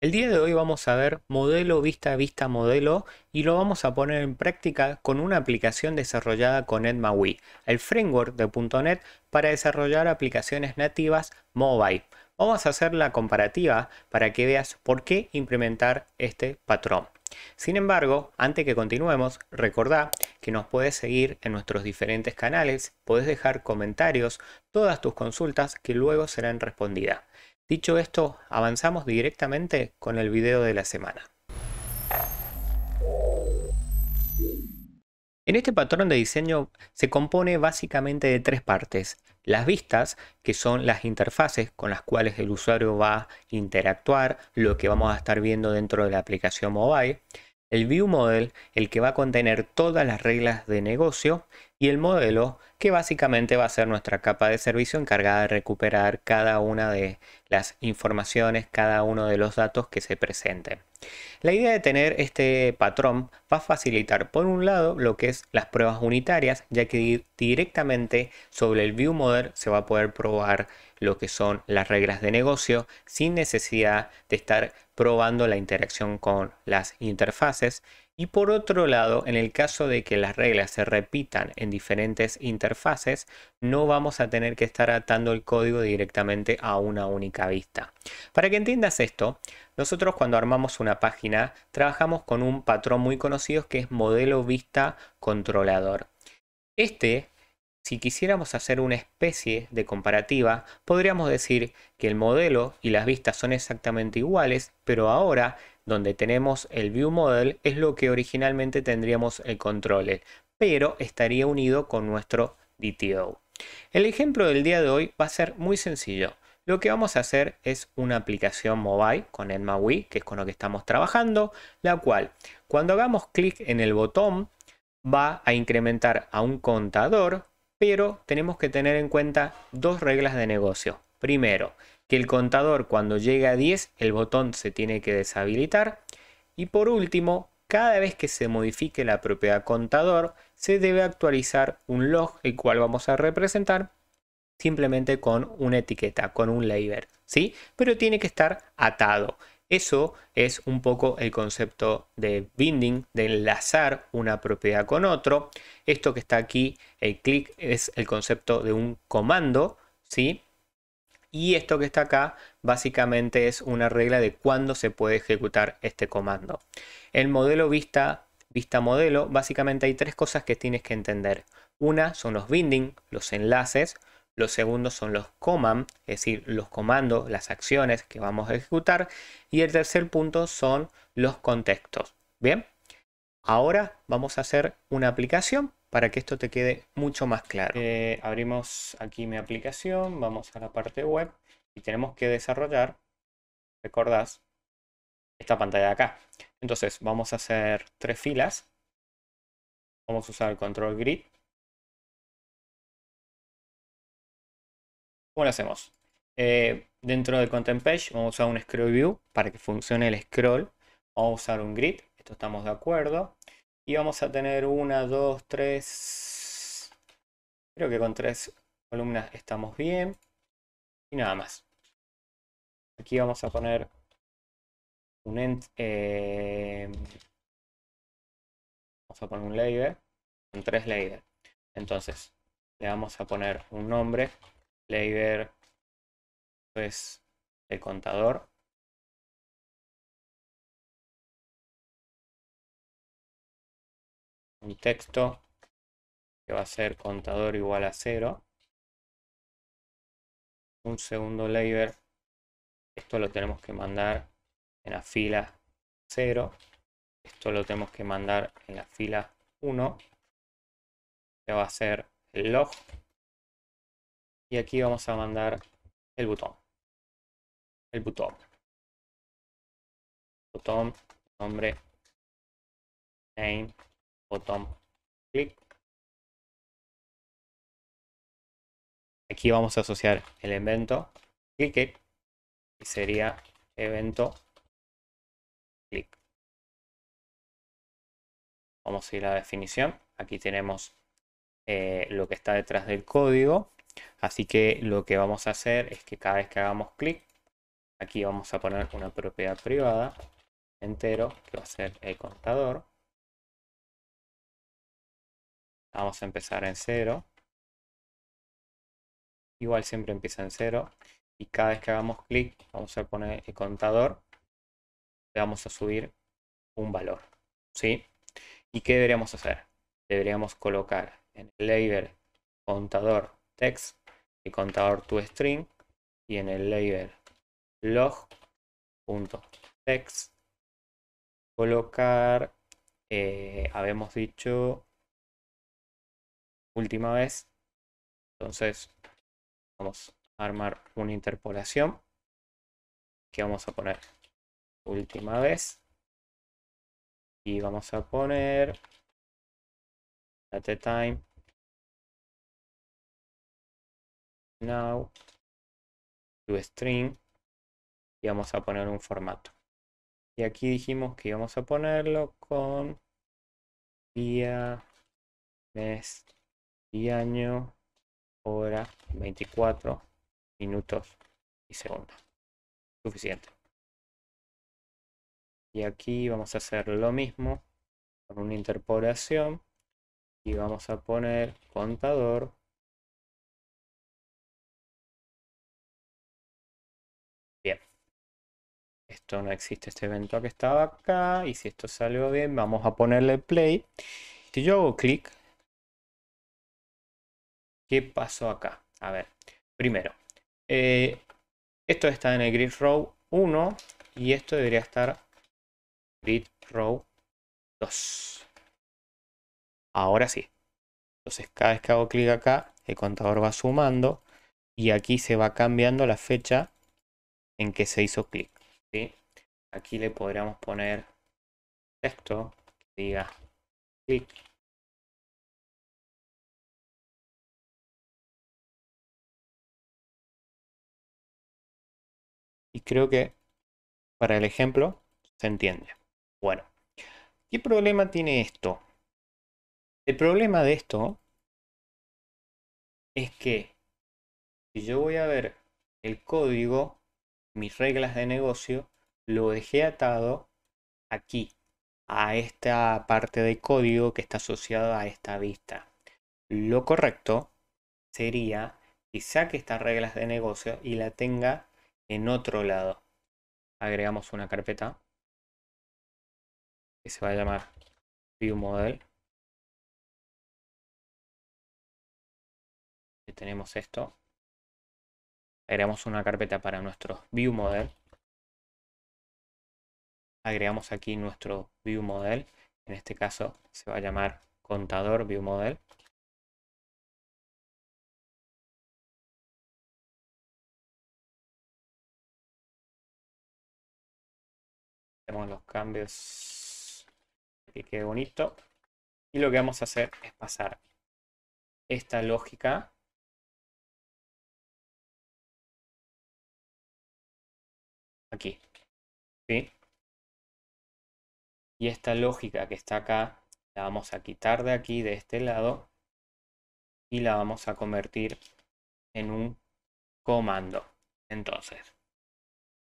El día de hoy vamos a ver modelo vista vista modelo y lo vamos a poner en práctica con una aplicación desarrollada con MAUI, el framework de .NET para desarrollar aplicaciones nativas mobile. Vamos a hacer la comparativa para que veas por qué implementar este patrón. Sin embargo, antes que continuemos, recordá que nos puedes seguir en nuestros diferentes canales, puedes dejar comentarios, todas tus consultas que luego serán respondidas. Dicho esto, avanzamos directamente con el video de la semana. En este patrón de diseño se compone básicamente de tres partes. Las vistas, que son las interfaces con las cuales el usuario va a interactuar, lo que vamos a estar viendo dentro de la aplicación mobile el View Model, el que va a contener todas las reglas de negocio, y el modelo, que básicamente va a ser nuestra capa de servicio encargada de recuperar cada una de las informaciones, cada uno de los datos que se presenten. La idea de tener este patrón va a facilitar, por un lado, lo que es las pruebas unitarias, ya que directamente sobre el View Model se va a poder probar lo que son las reglas de negocio sin necesidad de estar probando la interacción con las interfaces. Y por otro lado, en el caso de que las reglas se repitan en diferentes interfaces, no vamos a tener que estar atando el código directamente a una única vista. Para que entiendas esto, nosotros cuando armamos una página trabajamos con un patrón muy conocido que es modelo vista controlador. Este si quisiéramos hacer una especie de comparativa, podríamos decir que el modelo y las vistas son exactamente iguales, pero ahora donde tenemos el view model es lo que originalmente tendríamos el controller, pero estaría unido con nuestro DTO. El ejemplo del día de hoy va a ser muy sencillo. Lo que vamos a hacer es una aplicación mobile con Maui, que es con lo que estamos trabajando, la cual cuando hagamos clic en el botón va a incrementar a un contador pero tenemos que tener en cuenta dos reglas de negocio. Primero, que el contador cuando llegue a 10 el botón se tiene que deshabilitar. Y por último, cada vez que se modifique la propiedad contador, se debe actualizar un log, el cual vamos a representar simplemente con una etiqueta, con un label, ¿sí? Pero tiene que estar atado. Eso es un poco el concepto de binding, de enlazar una propiedad con otro. Esto que está aquí, el click, es el concepto de un comando, ¿sí? Y esto que está acá básicamente es una regla de cuándo se puede ejecutar este comando. El modelo vista, vista modelo, básicamente hay tres cosas que tienes que entender. Una son los binding, los enlaces. Los segundos son los command, es decir, los comandos, las acciones que vamos a ejecutar. Y el tercer punto son los contextos. Bien, ahora vamos a hacer una aplicación para que esto te quede mucho más claro. Eh, abrimos aquí mi aplicación, vamos a la parte web y tenemos que desarrollar, recordás, esta pantalla de acá. Entonces vamos a hacer tres filas. Vamos a usar el control grid ¿Cómo lo hacemos? Eh, dentro del Content Page vamos a usar un Scroll View para que funcione el scroll. Vamos a usar un grid, esto estamos de acuerdo. Y vamos a tener una, dos, tres... Creo que con tres columnas estamos bien. Y nada más. Aquí vamos a poner un eh, vamos a poner un layer, con tres layers. Entonces, le vamos a poner un nombre Layer es pues, el contador. Un texto que va a ser contador igual a cero. Un segundo layer Esto lo tenemos que mandar en la fila 0. Esto lo tenemos que mandar en la fila 1. Que va a ser el log y aquí vamos a mandar el botón. El botón. Botón, nombre, name, botón, click. Aquí vamos a asociar el evento click y sería evento click. Vamos a ir a la definición. Aquí tenemos eh, lo que está detrás del código Así que lo que vamos a hacer es que cada vez que hagamos clic, aquí vamos a poner una propiedad privada entero, que va a ser el contador. Vamos a empezar en cero. Igual siempre empieza en cero. Y cada vez que hagamos clic, vamos a poner el contador. Le vamos a subir un valor. ¿Sí? ¿Y qué deberíamos hacer? Deberíamos colocar en el label contador text y contador string y en el label log.text colocar, eh, habíamos dicho última vez, entonces vamos a armar una interpolación que vamos a poner última vez y vamos a poner at the time now to string y vamos a poner un formato. Y aquí dijimos que íbamos a ponerlo con día, mes y año, hora, 24 minutos y segundos. Suficiente. Y aquí vamos a hacer lo mismo con una interpolación y vamos a poner contador no existe, este evento que estaba acá, y si esto salió bien, vamos a ponerle play. Si yo hago clic, ¿qué pasó acá? A ver, primero, eh, esto está en el grid row 1 y esto debería estar grid row 2. Ahora sí. Entonces cada vez que hago clic acá, el contador va sumando y aquí se va cambiando la fecha en que se hizo clic. ¿sí? Aquí le podríamos poner texto que diga clic. Y creo que para el ejemplo se entiende. Bueno, ¿qué problema tiene esto? El problema de esto es que si yo voy a ver el código, mis reglas de negocio, lo dejé atado aquí, a esta parte de código que está asociada a esta vista. Lo correcto sería que saque estas reglas de negocio y la tenga en otro lado. Agregamos una carpeta que se va a llamar ViewModel. tenemos esto. Agregamos una carpeta para nuestro view model agregamos aquí nuestro view model. En este caso se va a llamar contador view model. Hacemos los cambios que quede bonito. Y lo que vamos a hacer es pasar esta lógica aquí y esta lógica que está acá la vamos a quitar de aquí, de este lado, y la vamos a convertir en un comando. Entonces,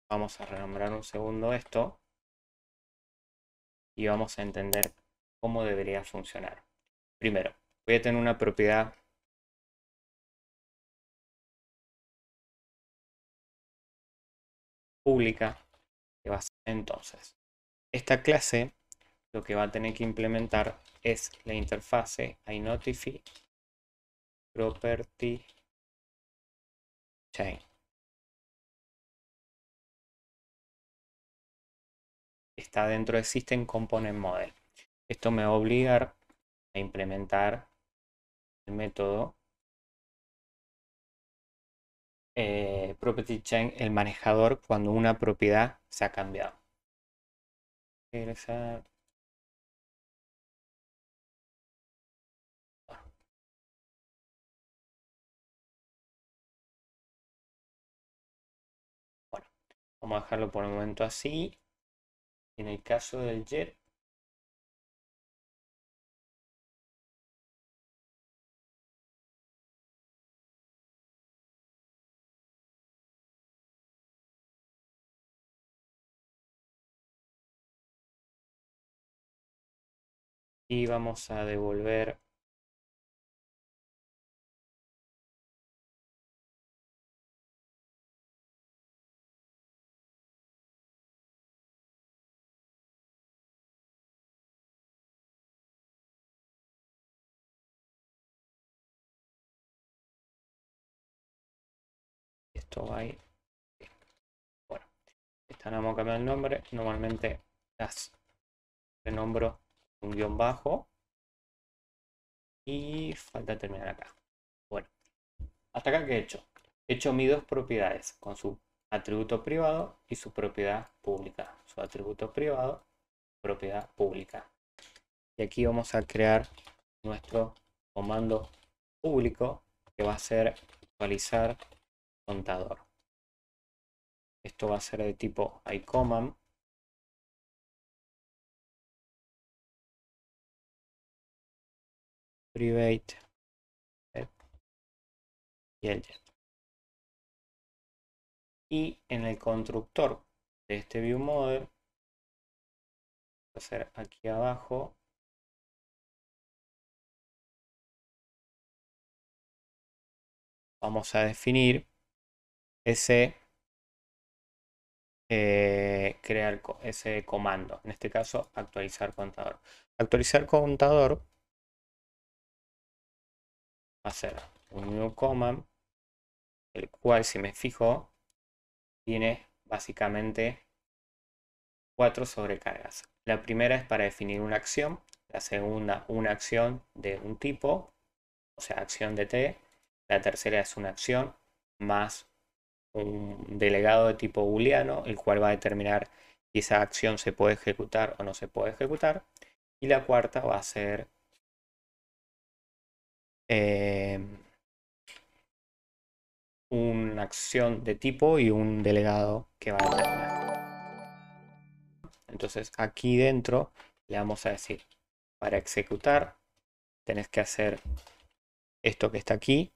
vamos a renombrar un segundo esto y vamos a entender cómo debería funcionar. Primero, voy a tener una propiedad pública que va a ser entonces. Esta clase lo que va a tener que implementar es la interfase iNotify property chain. Está dentro de System Component Model. Esto me va a obligar a implementar el método eh, property chain, el manejador, cuando una propiedad se ha cambiado. Vamos a dejarlo por el momento así. En el caso del jet, y vamos a devolver esto va ahí Bueno, esta no vamos a cambiar el nombre. Normalmente las renombro un guión bajo. Y falta terminar acá. Bueno, hasta acá que he hecho. He hecho mis dos propiedades con su atributo privado y su propiedad pública. Su atributo privado, propiedad pública. Y aquí vamos a crear nuestro comando público que va a ser actualizar contador. Esto va a ser de tipo iCommand. Private. Y Y en el constructor de este ViewModel, va a ser aquí abajo, vamos a definir ese, eh, crear ese comando. En este caso, actualizar contador. Actualizar contador va a ser un new command, el cual, si me fijo, tiene básicamente cuatro sobrecargas. La primera es para definir una acción, la segunda una acción de un tipo, o sea, acción de T, la tercera es una acción más un delegado de tipo booleano, el cual va a determinar si esa acción se puede ejecutar o no se puede ejecutar. Y la cuarta va a ser eh, una acción de tipo y un delegado que va a determinar. Entonces aquí dentro le vamos a decir, para ejecutar tenés que hacer esto que está aquí,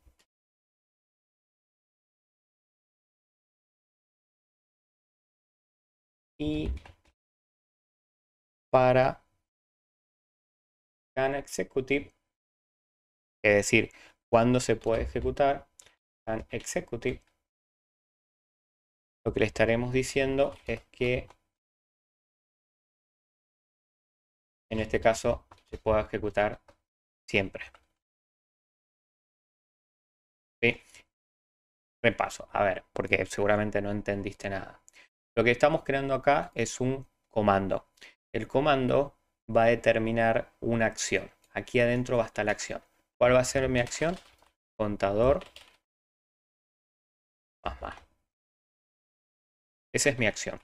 y para can executive, es decir, cuando se puede ejecutar can executive, lo que le estaremos diciendo es que en este caso se puede ejecutar siempre. Repaso, a ver, porque seguramente no entendiste nada. Lo que estamos creando acá es un comando. El comando va a determinar una acción. Aquí adentro va a estar la acción. ¿Cuál va a ser mi acción? Contador más más. Esa es mi acción.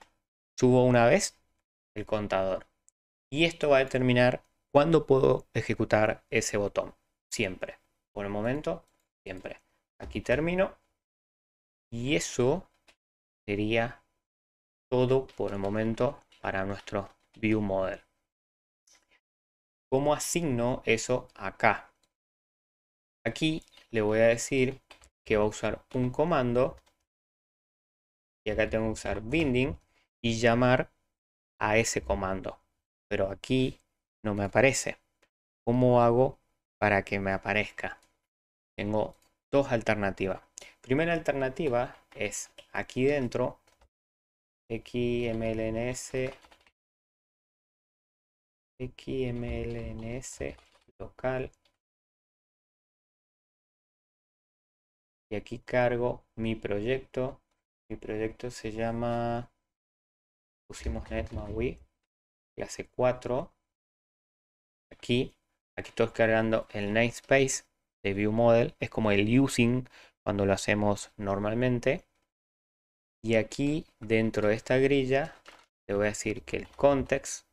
Subo una vez el contador. Y esto va a determinar cuándo puedo ejecutar ese botón. Siempre. Por el momento, siempre. Aquí termino. Y eso sería todo por el momento para nuestro view model. ¿Cómo asigno eso acá? Aquí le voy a decir que va a usar un comando y acá tengo que usar binding y llamar a ese comando. Pero aquí no me aparece. ¿Cómo hago para que me aparezca? Tengo dos alternativas. Primera alternativa es aquí dentro xmlns xmlns local y aquí cargo mi proyecto mi proyecto se llama pusimos netmaui clase 4 aquí aquí estoy cargando el namespace de view model es como el using cuando lo hacemos normalmente y aquí dentro de esta grilla le voy a decir que el context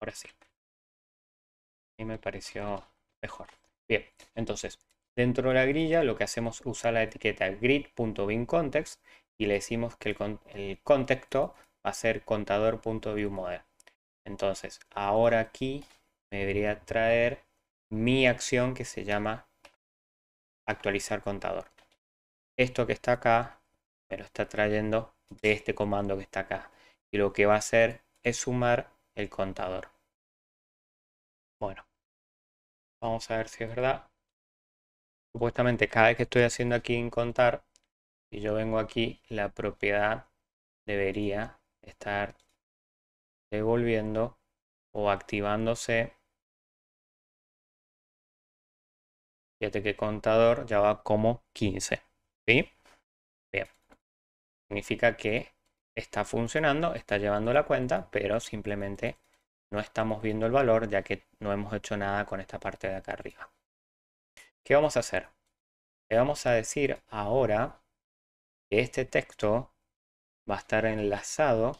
Ahora sí. Y me pareció mejor. Bien, entonces, dentro de la grilla lo que hacemos es usar la etiqueta grid.binContext y le decimos que el, contexto va a ser contador.viewModel. Entonces, ahora aquí me debería traer mi acción que se llama actualizar contador. Esto que está acá me lo está trayendo de este comando que está acá. Y lo que va a hacer es sumar el contador. Bueno, vamos a ver si es verdad. Supuestamente cada vez que estoy haciendo aquí en contar, si yo vengo aquí, la propiedad debería estar devolviendo o activándose. Fíjate que contador ya va como 15. ¿Sí? Bien. Significa que está funcionando, está llevando la cuenta, pero simplemente no estamos viendo el valor ya que no hemos hecho nada con esta parte de acá arriba. ¿Qué vamos a hacer? Le vamos a decir ahora este texto va a estar enlazado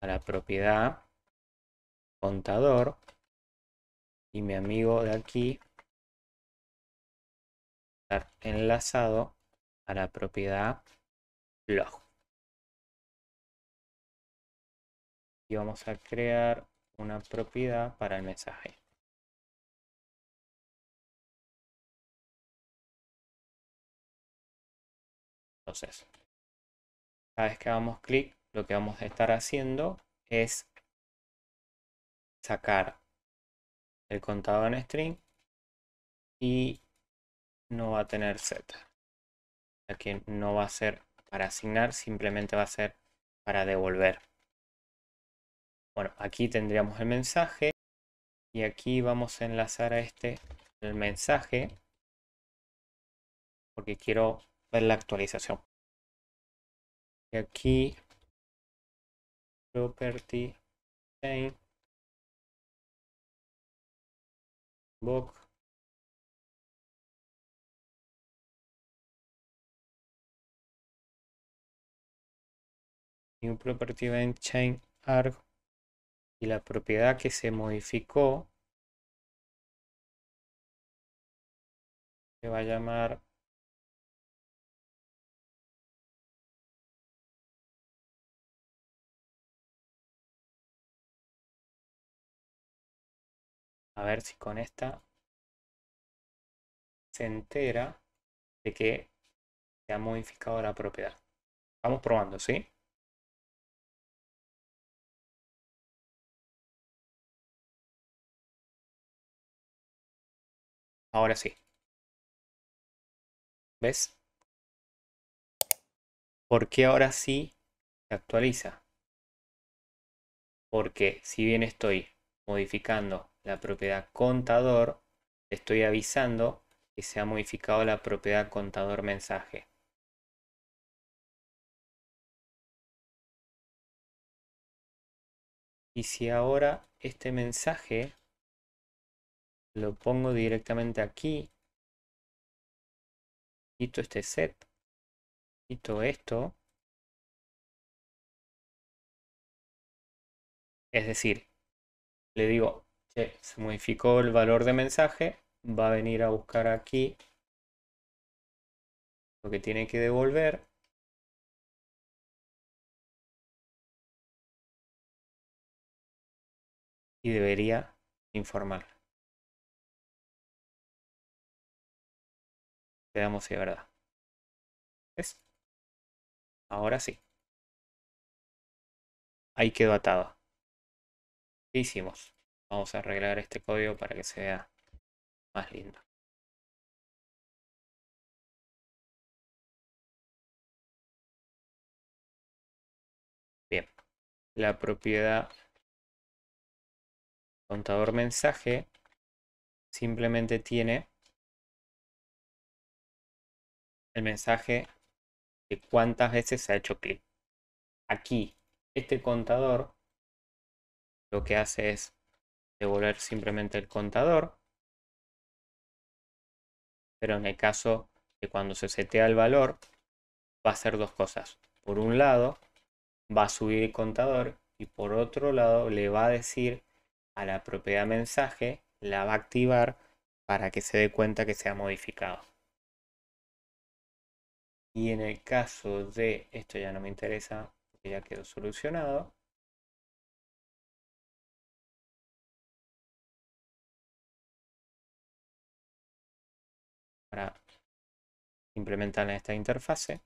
a la propiedad contador y mi amigo de aquí va a estar enlazado a la propiedad blog. Y vamos a crear una propiedad para el mensaje. Entonces, cada vez que damos clic, lo que vamos a estar haciendo es sacar el contador en string y no va a tener z. Aquí no va a ser para asignar, simplemente va a ser para devolver. Bueno, aquí tendríamos el mensaje y aquí vamos a enlazar a este el mensaje porque quiero ver la actualización. Y aquí, property chain, book, un property en chain arg y la propiedad que se modificó se va a llamar A ver si con esta se entera de que se ha modificado la propiedad. Vamos probando, ¿sí? Ahora sí. ¿Ves? ¿Por qué ahora sí se actualiza? Porque si bien estoy modificando la propiedad contador, estoy avisando que se ha modificado la propiedad contador mensaje. Y si ahora este mensaje lo pongo directamente aquí, quito este set, quito esto, es decir, le digo se modificó el valor de mensaje, va a venir a buscar aquí lo que tiene que devolver. Y debería informar. veamos si es verdad. ¿Ves? Ahora sí. Ahí quedó atado. ¿Qué hicimos? Vamos a arreglar este código para que sea más lindo. Bien, la propiedad contador mensaje simplemente tiene el mensaje de cuántas veces se ha hecho clic. Aquí, este contador lo que hace es devolver simplemente el contador. Pero en el caso de cuando se setea el valor, va a hacer dos cosas. Por un lado, va a subir el contador y por otro lado le va a decir a la propiedad mensaje, la va a activar para que se dé cuenta que se ha modificado. Y en el caso de, esto ya no me interesa, ya quedó solucionado. para implementar en esta interfase.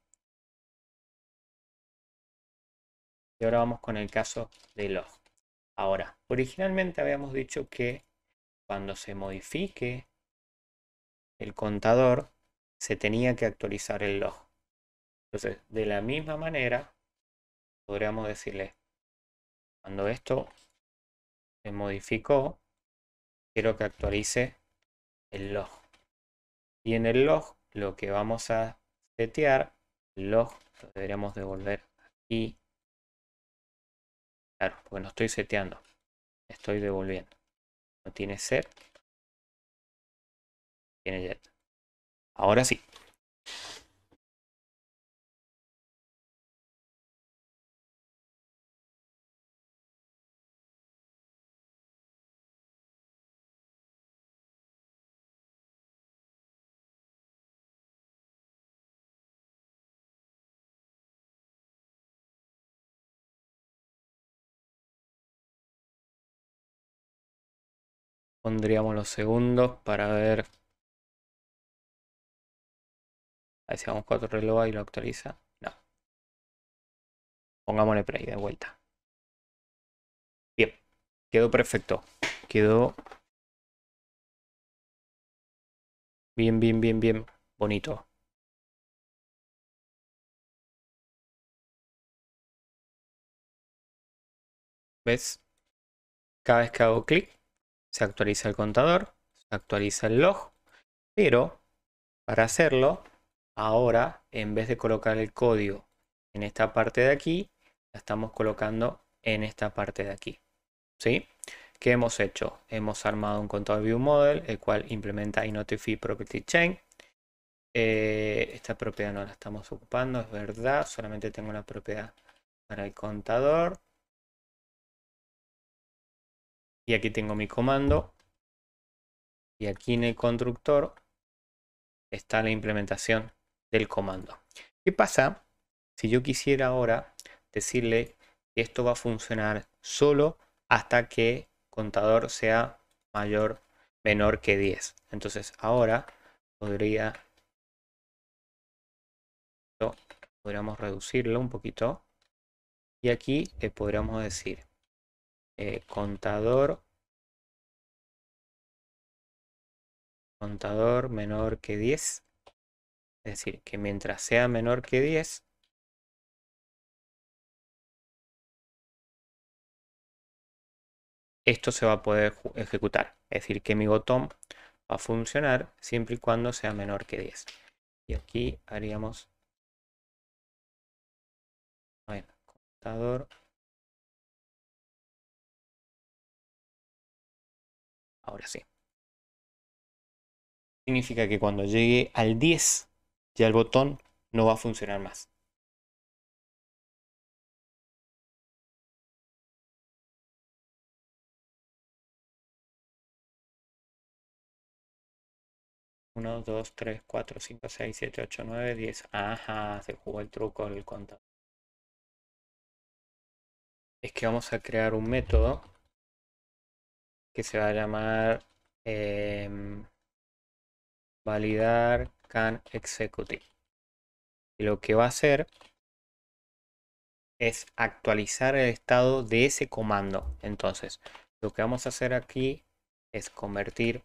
Y ahora vamos con el caso de log. Ahora, originalmente habíamos dicho que cuando se modifique el contador, se tenía que actualizar el log. Entonces, de la misma manera, podríamos decirle, cuando esto se modificó, quiero que actualice el log. Y en el log lo que vamos a setear, lo deberíamos devolver aquí. Claro, porque no estoy seteando, estoy devolviendo. No tiene set, tiene jet. Ahora sí, Pondríamos los segundos para ver. A ver si vamos 4 reloj y lo actualiza. No. Pongámosle play de vuelta. Bien. Quedó perfecto. Quedó. Bien, bien, bien, bien. Bonito. ¿Ves? Cada vez que hago clic se actualiza el contador, se actualiza el log, pero para hacerlo, ahora en vez de colocar el código en esta parte de aquí, la estamos colocando en esta parte de aquí. ¿Sí? ¿Qué hemos hecho? Hemos armado un contador view model, el cual implementa Notify property chain. Eh, esta propiedad no la estamos ocupando, es verdad, solamente tengo una propiedad para el contador. Y aquí tengo mi comando. Y aquí en el constructor está la implementación del comando. ¿Qué pasa si yo quisiera ahora decirle que esto va a funcionar solo hasta que contador sea mayor, menor que 10? Entonces ahora podría... Podríamos reducirlo un poquito. Y aquí le podríamos decir eh, contador contador menor que 10 es decir que mientras sea menor que 10 esto se va a poder ejecutar es decir que mi botón va a funcionar siempre y cuando sea menor que 10 y aquí haríamos contador Ahora sí. Significa que cuando llegue al 10 ya al botón, no va a funcionar más. 1, 2, 3, 4, 5, 6, 7, 8, 9, 10. ¡Ajá! Se jugó el truco con el contador. Es que vamos a crear un método que se va a llamar em, validar can execute. Y lo que va a hacer es actualizar el estado de ese comando. Entonces, lo que vamos a hacer aquí es convertir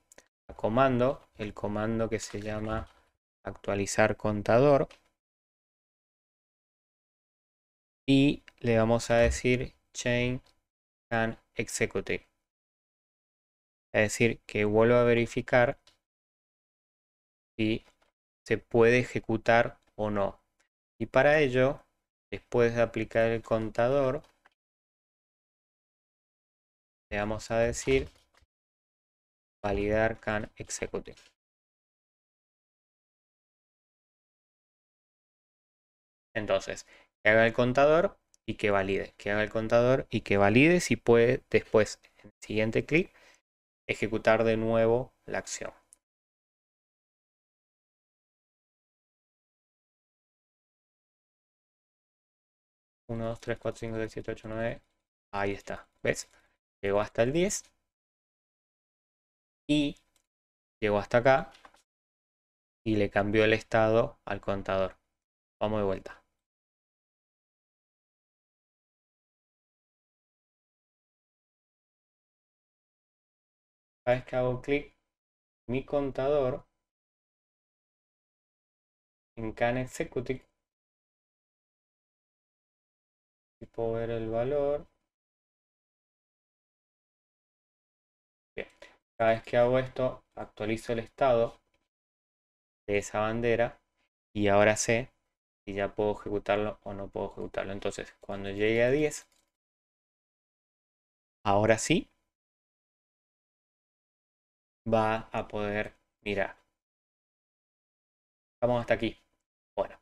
a comando el comando que se llama actualizar contador y le vamos a decir chain can execute es decir, que vuelva a verificar si se puede ejecutar o no. Y para ello, después de aplicar el contador, le vamos a decir validar can execute. Entonces, que haga el contador y que valide, que haga el contador y que valide si puede después en el siguiente clic Ejecutar de nuevo la acción. 1, 2, 3, 4, 5, 6, 7, 8, 9. Ahí está. ¿Ves? Llegó hasta el 10. Y llegó hasta acá. Y le cambió el estado al contador. Vamos de vuelta. vez que hago clic, mi contador en Can Executive y puedo ver el valor. Bien. Cada vez que hago esto, actualizo el estado de esa bandera y ahora sé si ya puedo ejecutarlo o no puedo ejecutarlo. Entonces, cuando llegue a 10, ahora sí va a poder mirar. Vamos hasta aquí. Bueno.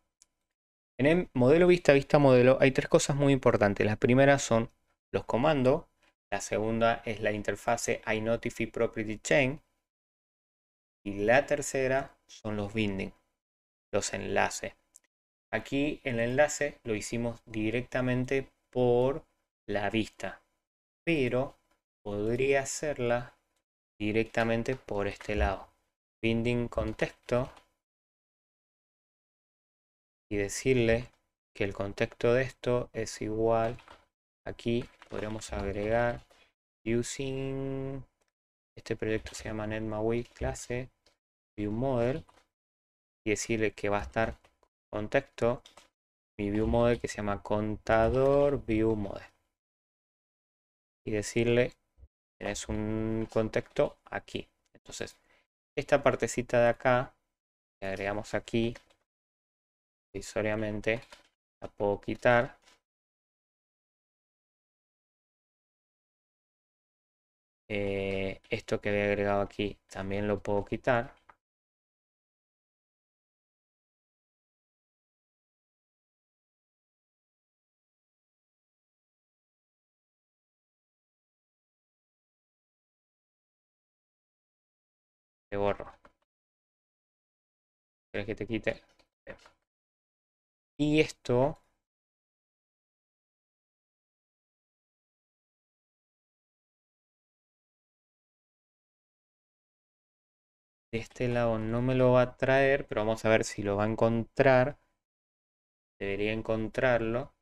En el modelo vista, vista modelo, hay tres cosas muy importantes. Las primeras son los comandos. La segunda es la interfase iNotify Property Chain. Y la tercera son los bindings, los enlaces. Aquí el enlace lo hicimos directamente por la vista, pero podría hacerla directamente por este lado. Binding contexto y decirle que el contexto de esto es igual. Aquí podríamos agregar using. Este proyecto se llama NetMaui clase ViewModel y decirle que va a estar contexto mi ViewModel que se llama contador ViewModel y decirle es un contexto aquí. Entonces, esta partecita de acá, que agregamos aquí, provisoriamente, la puedo quitar. Eh, esto que había agregado aquí también lo puedo quitar. Te borro. ¿Quieres que te quite? Y esto... De este lado no me lo va a traer, pero vamos a ver si lo va a encontrar. Debería encontrarlo.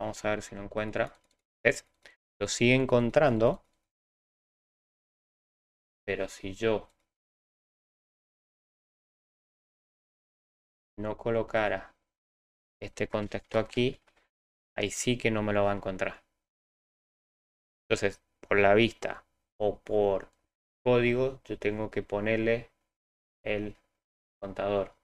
Vamos a ver si lo encuentra. ¿Ves? Lo sigue encontrando. Pero si yo no colocara este contexto aquí, ahí sí que no me lo va a encontrar. Entonces, por la vista o por código, yo tengo que ponerle el contador.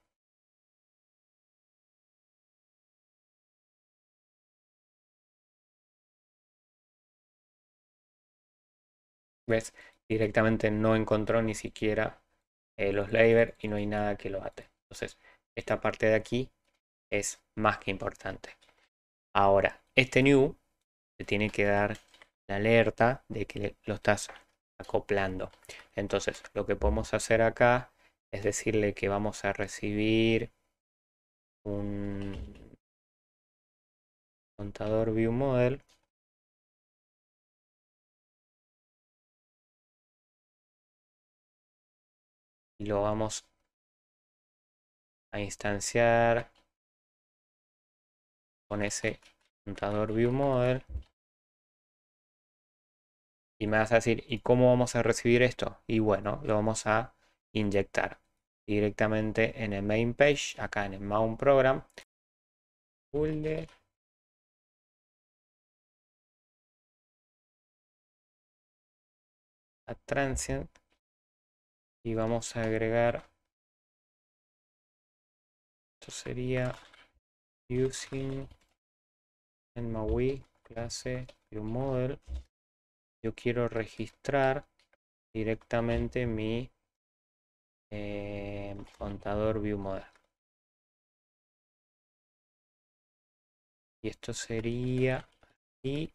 ves, directamente no encontró ni siquiera eh, los labels y no hay nada que lo ate. Entonces, esta parte de aquí es más que importante. Ahora, este new te tiene que dar la alerta de que lo estás acoplando. Entonces, lo que podemos hacer acá es decirle que vamos a recibir un contador view model y lo vamos a instanciar con ese contador ViewModel. Y me vas a decir, ¿y cómo vamos a recibir esto? Y bueno, lo vamos a inyectar directamente en el main page, acá en el mount program. Folder. transient y vamos a agregar esto sería using en MAUI clase ViewModel yo quiero registrar directamente mi eh, contador ViewModel y esto sería y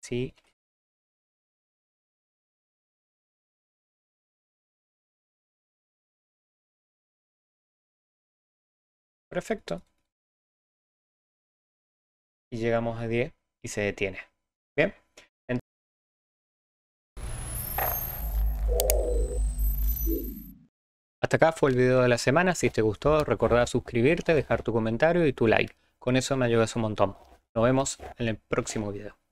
sí Perfecto. Y llegamos a 10 y se detiene. Bien. Hasta acá fue el video de la semana. Si te gustó, recordá suscribirte, dejar tu comentario y tu like. Con eso me ayudas un montón. Nos vemos en el próximo video.